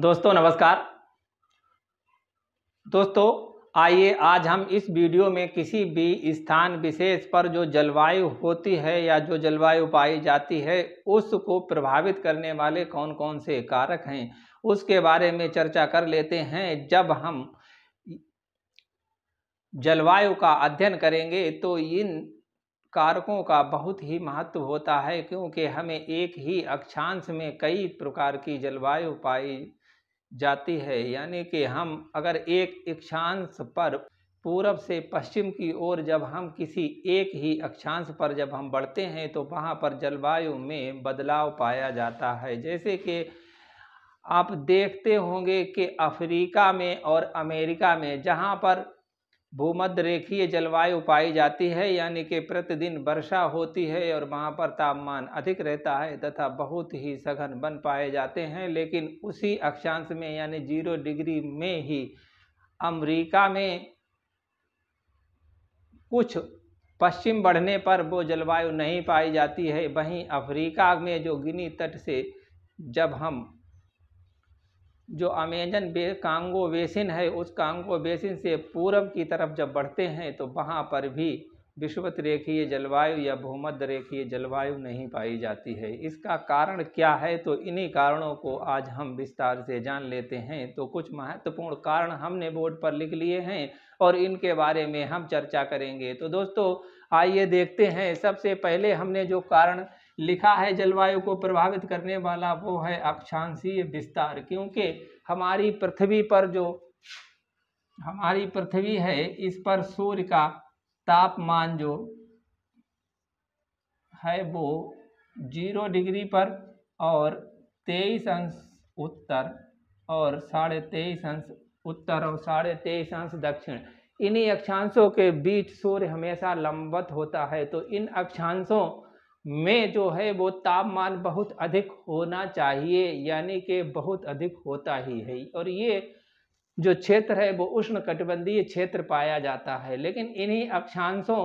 दोस्तों नमस्कार दोस्तों आइए आज हम इस वीडियो में किसी भी स्थान विशेष पर जो जलवायु होती है या जो जलवायु पाई जाती है उसको प्रभावित करने वाले कौन कौन से कारक हैं उसके बारे में चर्चा कर लेते हैं जब हम जलवायु का अध्ययन करेंगे तो इन कारकों का बहुत ही महत्व होता है क्योंकि हमें एक ही अक्षांश में कई प्रकार की जलवायु पाई जाती है यानी कि हम अगर एक अक्षांश पर पूरब से पश्चिम की ओर जब हम किसी एक ही अक्षांश पर जब हम बढ़ते हैं तो वहाँ पर जलवायु में बदलाव पाया जाता है जैसे कि आप देखते होंगे कि अफ्रीका में और अमेरिका में जहाँ पर भूमध्य रेखीय जलवायु पाई जाती है यानी कि प्रतिदिन वर्षा होती है और वहाँ पर तापमान अधिक रहता है तथा बहुत ही सघन बन पाए जाते हैं लेकिन उसी अक्षांश में यानी जीरो डिग्री में ही अमेरिका में कुछ पश्चिम बढ़ने पर वो जलवायु नहीं पाई जाती है वहीं अफ्रीका में जो गिनी तट से जब हम जो अमेजन बे कांगो बेसिन है उस कांगो बेसिन से पूरब की तरफ जब बढ़ते हैं तो वहाँ पर भी विश्वत रेखीय जलवायु या भूमध्य रेखीय जलवायु नहीं पाई जाती है इसका कारण क्या है तो इन्हीं कारणों को आज हम विस्तार से जान लेते हैं तो कुछ महत्वपूर्ण कारण हमने बोर्ड पर लिख लिए हैं और इनके बारे में हम चर्चा करेंगे तो दोस्तों आइए देखते हैं सबसे पहले हमने जो कारण लिखा है जलवायु को प्रभावित करने वाला वो है अक्षांशीय विस्तार क्योंकि हमारी पृथ्वी पर जो हमारी पृथ्वी है इस पर सूर्य का तापमान जो है वो जीरो डिग्री पर और तेईस अंश उत्तर और साढ़े तेईस अंश उत्तर और साढ़े तेईस अंश दक्षिण इन्हीं अक्षांशों के बीच सूर्य हमेशा लंबवत होता है तो इन अक्षांशों में जो है वो तापमान बहुत अधिक होना चाहिए यानी कि बहुत अधिक होता ही है और ये जो क्षेत्र है वो उष्ण कटिबंधीय क्षेत्र पाया जाता है लेकिन इन्हीं अक्षांशों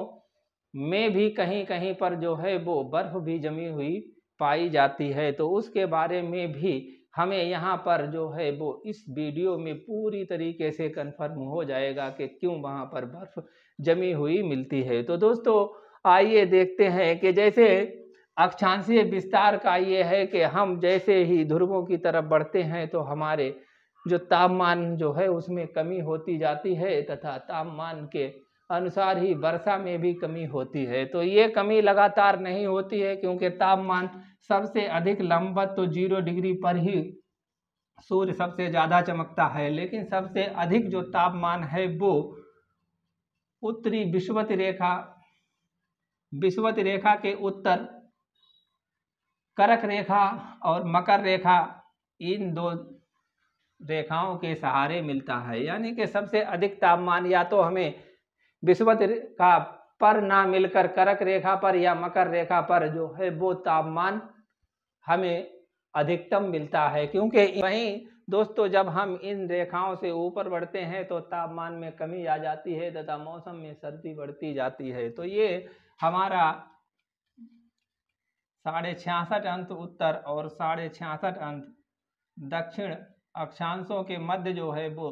में भी कहीं कहीं पर जो है वो बर्फ भी जमी हुई पाई जाती है तो उसके बारे में भी हमें यहाँ पर जो है वो इस वीडियो में पूरी तरीके से कन्फर्म हो जाएगा कि क्यों वहाँ पर बर्फ जमी हुई मिलती है तो दोस्तों आइए देखते हैं कि जैसे अक्षांशीय विस्तार का ये है कि हम जैसे ही ध्रुवों की तरफ बढ़ते हैं तो हमारे जो तापमान जो है उसमें कमी होती जाती है तथा तापमान के अनुसार ही वर्षा में भी कमी होती है तो ये कमी लगातार नहीं होती है क्योंकि तापमान सबसे अधिक लंबत तो जीरो डिग्री पर ही सूर्य सबसे ज़्यादा चमकता है लेकिन सबसे अधिक जो तापमान है वो उत्तरी विश्वत रेखा विषुवत रेखा के उत्तर करक रेखा और मकर रेखा इन दो रेखाओं के सहारे मिलता है यानी कि सबसे अधिक तापमान या तो हमें विषुवत का पर ना मिलकर करक रेखा पर या मकर रेखा पर जो है वो तापमान हमें अधिकतम मिलता है क्योंकि वहीं दोस्तों जब हम इन रेखाओं से ऊपर बढ़ते हैं तो तापमान में कमी आ जाती है तथा मौसम में सर्दी बढ़ती जाती है तो ये हमारा साढ़े छियासठ अंत उत्तर और साढ़े छियासठ अंत दक्षिण अक्षांशों के मध्य जो है वो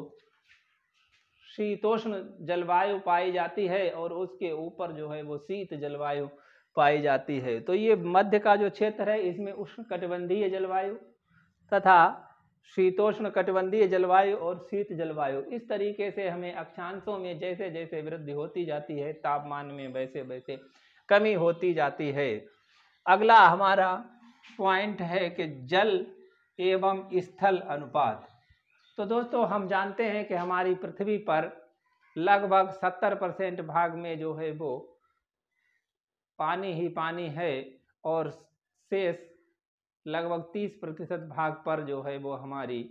शीतोष्ण जलवायु पाई जाती है और उसके ऊपर जो है वो शीत जलवायु पाई जाती है तो ये मध्य का जो क्षेत्र है इसमें उष्ण कटिबंधीय जलवायु तथा शीतोष्ण कटिबंधीय जलवायु और शीत जलवायु इस तरीके से हमें अक्षांशों में जैसे जैसे वृद्धि होती जाती है तापमान में वैसे वैसे कमी होती जाती है अगला हमारा पॉइंट है कि जल एवं स्थल अनुपात तो दोस्तों हम जानते हैं कि हमारी पृथ्वी पर लगभग सत्तर परसेंट भाग में जो है वो पानी ही पानी है और शेष लगभग तीस प्रतिशत भाग पर जो है वो हमारी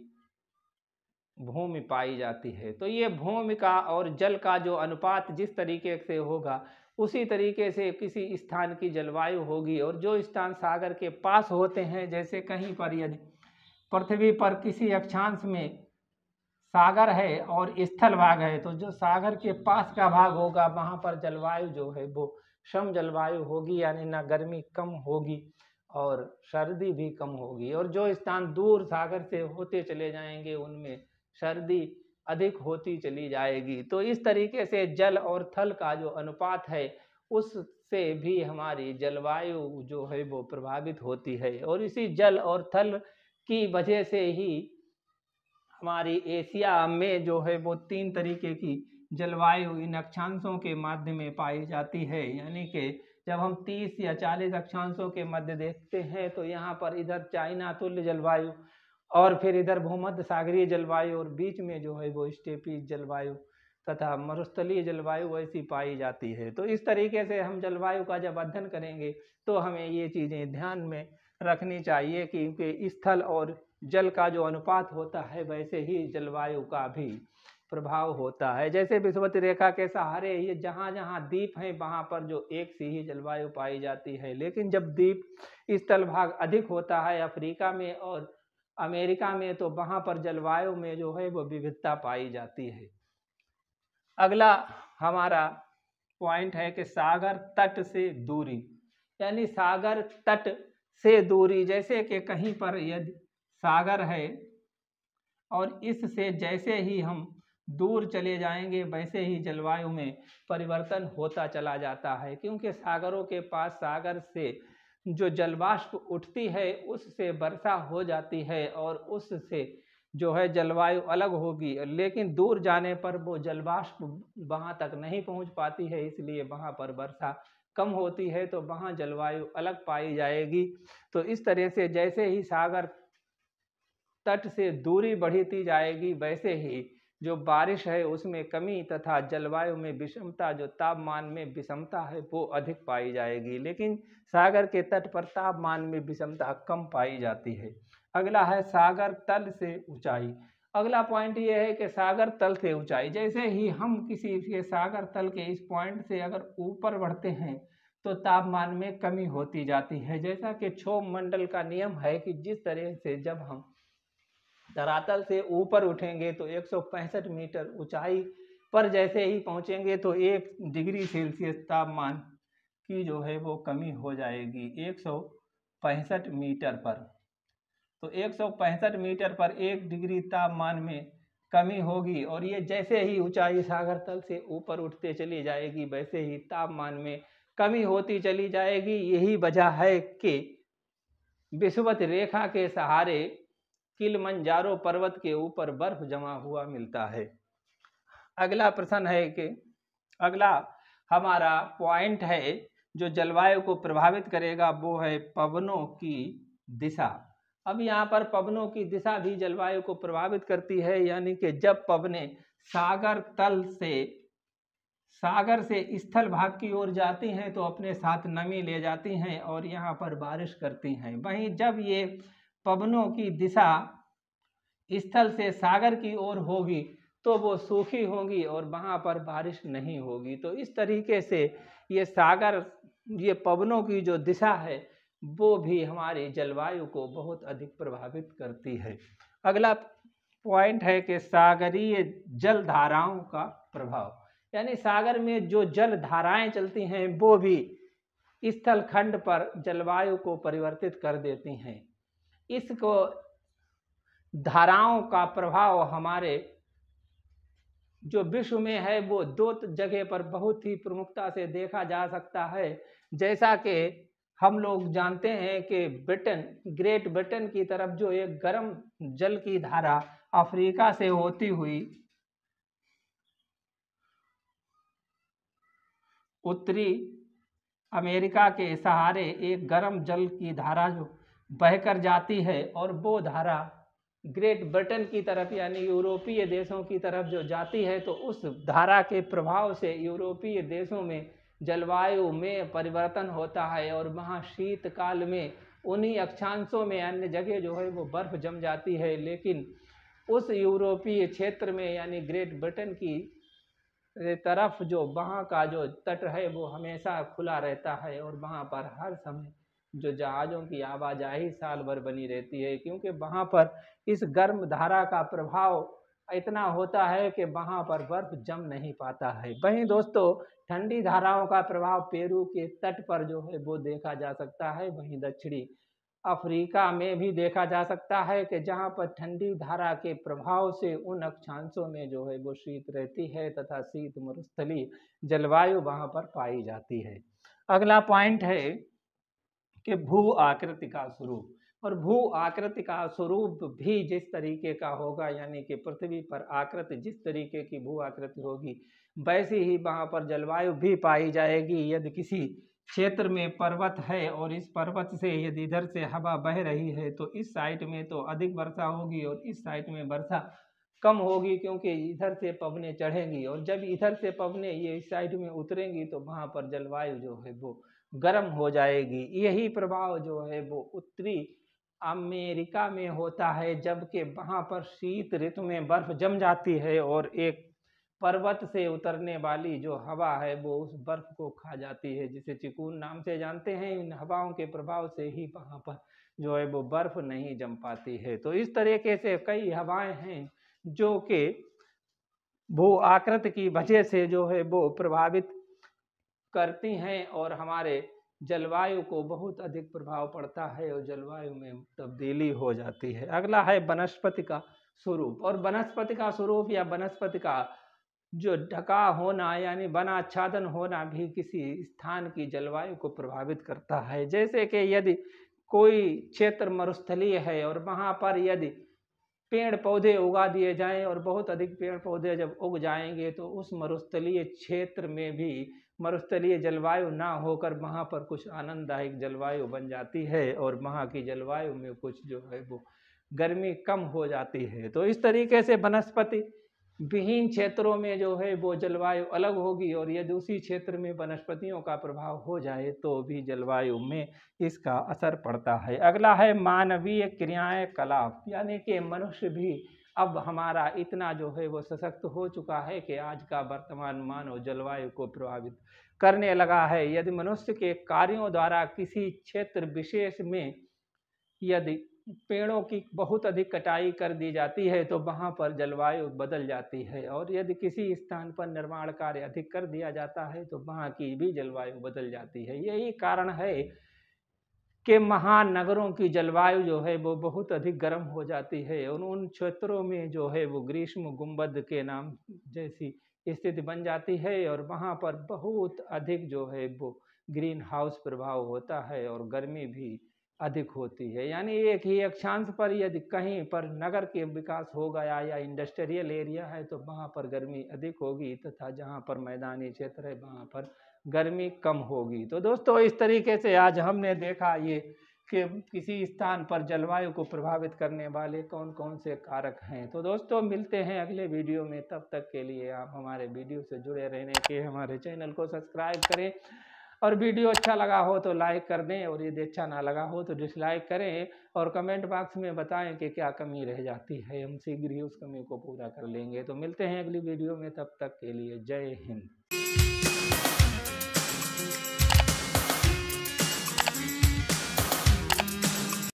भूमि पाई जाती है तो ये भूमि का और जल का जो अनुपात जिस तरीके से होगा उसी तरीके से किसी स्थान की जलवायु होगी और जो स्थान सागर के पास होते हैं जैसे कहीं पर यदि पृथ्वी पर किसी अक्षांश में सागर है और स्थल भाग है तो जो सागर के पास का भाग होगा वहाँ पर जलवायु जो है वो सम जलवायु होगी यानी ना गर्मी कम होगी और सर्दी भी कम होगी और जो स्थान दूर सागर से होते चले जाएंगे उनमें सर्दी अधिक होती चली जाएगी तो इस तरीके से जल और थल का जो अनुपात है उससे भी हमारी जलवायु जो है वो प्रभावित होती है और इसी जल और थल की वजह से ही हमारी एशिया में जो है वो तीन तरीके की जलवायु इन अक्षांशों के माध्यम में पाई जाती है यानी कि जब हम 30 या 40 अक्षांशों के मध्य देखते हैं तो यहाँ पर इधर चाइना तुल्य जलवायु और फिर इधर भूमध्य सागरीय जलवायु और बीच में जो है वो स्टेपी जलवायु तथा मरुस्थलीय जलवायु वैसी पाई जाती है तो इस तरीके से हम जलवायु का जब अध्ययन करेंगे तो हमें ये चीज़ें ध्यान में रखनी चाहिए क्योंकि स्थल और जल का जो अनुपात होता है वैसे ही जलवायु का भी प्रभाव होता है जैसे विषुवत रेखा के सहारे ये जहाँ जहाँ द्वीप हैं वहाँ पर जो एक सी ही जलवायु पाई जाती है लेकिन जब द्वीप स्थल भाग अधिक होता है अफ्रीका में और अमेरिका में तो वहाँ पर जलवायु में जो है वो विविधता पाई जाती है अगला हमारा पॉइंट है कि सागर तट से दूरी यानी सागर तट से दूरी जैसे कि कहीं पर यदि सागर है और इससे जैसे ही हम दूर चले जाएंगे वैसे ही जलवायु में परिवर्तन होता चला जाता है क्योंकि सागरों के पास सागर से जो जलवाष्प उठती है उससे वर्षा हो जाती है और उससे जो है जलवायु अलग होगी लेकिन दूर जाने पर वो जलवाष्प वहाँ तक नहीं पहुँच पाती है इसलिए वहाँ पर वर्षा कम होती है तो वहाँ जलवायु अलग पाई जाएगी तो इस तरह से जैसे ही सागर तट से दूरी बढ़ती जाएगी वैसे ही जो बारिश है उसमें कमी तथा जलवायु में विषमता जो तापमान में विषमता है वो अधिक पाई जाएगी लेकिन सागर के तट पर तापमान में विषमता कम पाई जाती है अगला है सागर तल से ऊंचाई अगला पॉइंट ये है कि सागर तल से ऊंचाई जैसे ही हम किसी के सागर तल के इस पॉइंट से अगर ऊपर बढ़ते हैं तो तापमान में कमी होती जाती है जैसा कि क्षोभ मंडल का नियम है कि जिस तरह से जब हम धरातल से ऊपर उठेंगे तो 165 मीटर ऊंचाई पर जैसे ही पहुंचेंगे तो एक डिग्री सेल्सियस तापमान की जो है वो कमी हो जाएगी एक मीटर पर तो एक मीटर पर एक डिग्री तापमान में कमी होगी और ये जैसे ही ऊंचाई सागर तल से ऊपर उठते चली जाएगी वैसे ही तापमान में कमी होती चली जाएगी यही वजह है कि विषुवत रेखा के सहारे किलमंजारो पर्वत के ऊपर बर्फ जमा हुआ मिलता है अगला प्रश्न है कि अगला हमारा पॉइंट है जो जलवायु को प्रभावित करेगा वो है पवनों की दिशा अब यहाँ पर पवनों की दिशा भी जलवायु को प्रभावित करती है यानी कि जब पवने सागर तल से सागर से स्थल भाग की ओर जाती हैं तो अपने साथ नमी ले जाती हैं और यहाँ पर बारिश करती हैं वहीं जब ये पवनों की दिशा स्थल से सागर की ओर होगी तो वो सूखी होगी और वहाँ पर बारिश नहीं होगी तो इस तरीके से ये सागर ये पवनों की जो दिशा है वो भी हमारी जलवायु को बहुत अधिक प्रभावित करती है अगला पॉइंट है कि सागरीय जल धाराओं का प्रभाव यानी सागर में जो जल धाराएं चलती हैं वो भी स्थल खंड पर जलवायु को परिवर्तित कर देती हैं इसको धाराओं का प्रभाव हमारे जो विश्व में है वो दो जगह पर बहुत ही प्रमुखता से देखा जा सकता है जैसा कि हम लोग जानते हैं कि ब्रिटेन ग्रेट ब्रिटेन की तरफ जो एक गर्म जल की धारा अफ्रीका से होती हुई उत्तरी अमेरिका के सहारे एक गर्म जल की धारा जो बहकर जाती है और वो धारा ग्रेट ब्रिटेन की तरफ यानी यूरोपीय देशों की तरफ जो जाती है तो उस धारा के प्रभाव से यूरोपीय देशों में जलवायु में परिवर्तन होता है और वहाँ शीतकाल में उन्हीं अक्षांशों में अन्य जगह जो है वो बर्फ़ जम जाती है लेकिन उस यूरोपीय क्षेत्र में यानी ग्रेट ब्रिटेन की तरफ जो वहाँ का जो तट है वो हमेशा खुला रहता है और वहाँ पर हर समय जो जहाज़ों की आवाजाही साल भर बनी रहती है क्योंकि वहाँ पर इस गर्म धारा का प्रभाव इतना होता है कि वहाँ पर बर्फ जम नहीं पाता है वहीं दोस्तों ठंडी धाराओं का प्रभाव पेरू के तट पर जो है वो देखा जा सकता है वहीं दक्षिणी अफ्रीका में भी देखा जा सकता है कि जहाँ पर ठंडी धारा के प्रभाव से उन अक्षांशों में जो है वो शीत रहती है तथा शीत मरुस्थली जलवायु वहाँ पर पाई जाती है अगला पॉइंट है कि भू आकृति का स्वरूप और भू आकृति का स्वरूप भी जिस तरीके का होगा यानी कि पृथ्वी पर आकृति जिस तरीके की भू आकृति होगी वैसी ही वहाँ पर जलवायु भी पाई जाएगी यदि किसी क्षेत्र में पर्वत है और इस पर्वत से यदि इधर से हवा बह रही है तो इस साइड में तो अधिक वर्षा होगी और इस साइड में वर्षा कम होगी क्योंकि इधर से पवने चढ़ेंगी और जब इधर से पवने ये इस साइड में उतरेंगी तो वहाँ पर जलवायु जो है वो गर्म हो जाएगी यही प्रभाव जो है वो उत्तरी अमेरिका में होता है जबकि वहाँ पर शीत ऋतु में बर्फ जम जाती है और एक पर्वत से उतरने वाली जो हवा है वो उस बर्फ को खा जाती है जिसे चिकून नाम से जानते हैं इन हवाओं के प्रभाव से ही वहाँ पर जो है वो बर्फ नहीं जम पाती है तो इस तरीके से कई हवाएं हैं जो कि भू आकृत की वजह से जो है वो प्रभावित करती हैं और हमारे जलवायु को बहुत अधिक प्रभाव पड़ता है और जलवायु में तब्दीली हो जाती है अगला है वनस्पति का स्वरूप और वनस्पति का स्वरूप या वनस्पति का जो ढका होना यानी वनाच्छादन होना भी किसी स्थान की जलवायु को प्रभावित करता है जैसे कि यदि कोई क्षेत्र मरुस्थलीय है और वहाँ पर यदि पेड़ पौधे उगा दिए जाएं और बहुत अधिक पेड़ पौधे जब उग जाएंगे तो उस मरुस्थलीय क्षेत्र में भी मरुस्थलीय जलवायु ना होकर वहाँ पर कुछ आनंददायक जलवायु बन जाती है और वहाँ की जलवायु में कुछ जो है वो गर्मी कम हो जाती है तो इस तरीके से वनस्पति विहीन क्षेत्रों में जो है वो जलवायु अलग होगी और यदि उसी क्षेत्र में वनस्पतियों का प्रभाव हो जाए तो भी जलवायु में इसका असर पड़ता है अगला है मानवीय क्रियाएं कलाप यानी कि मनुष्य भी अब हमारा इतना जो है वो सशक्त हो चुका है कि आज का वर्तमान मानव जलवायु को प्रभावित करने लगा है यदि मनुष्य के कार्यों द्वारा किसी क्षेत्र विशेष में यदि पेड़ों की बहुत अधिक कटाई कर दी जाती है तो वहाँ पर जलवायु बदल जाती है और यदि किसी स्थान पर निर्माण कार्य अधिक कर दिया जाता है तो वहाँ की भी जलवायु बदल जाती है यही कारण है के महानगरों की जलवायु जो है वो बहुत अधिक गर्म हो जाती है और उन क्षेत्रों में जो है वो ग्रीष्म गुम्बद के नाम जैसी स्थिति बन जाती है और वहाँ पर बहुत अधिक जो है वो ग्रीन हाउस प्रभाव होता है और गर्मी भी अधिक होती है यानी एक ही अक्षांश पर यदि कहीं पर नगर के विकास हो गया या इंडस्ट्रियल एरिया है तो वहाँ पर गर्मी अधिक होगी तथा जहाँ पर मैदानी क्षेत्र है वहाँ पर गर्मी कम होगी तो दोस्तों इस तरीके से आज हमने देखा ये कि किसी स्थान पर जलवायु को प्रभावित करने वाले कौन कौन से कारक हैं तो दोस्तों मिलते हैं अगले वीडियो में तब तक के लिए आप हमारे वीडियो से जुड़े रहने के हमारे चैनल को सब्सक्राइब करें और वीडियो अच्छा लगा हो तो लाइक कर दें और यदि अच्छा ना लगा हो तो डिसलाइक करें और कमेंट बॉक्स में बताएं कि क्या कमी रह जाती है हम शीघ्र ही उस कमी को पूरा कर लेंगे तो मिलते हैं अगली वीडियो में तब तक के लिए जय हिंद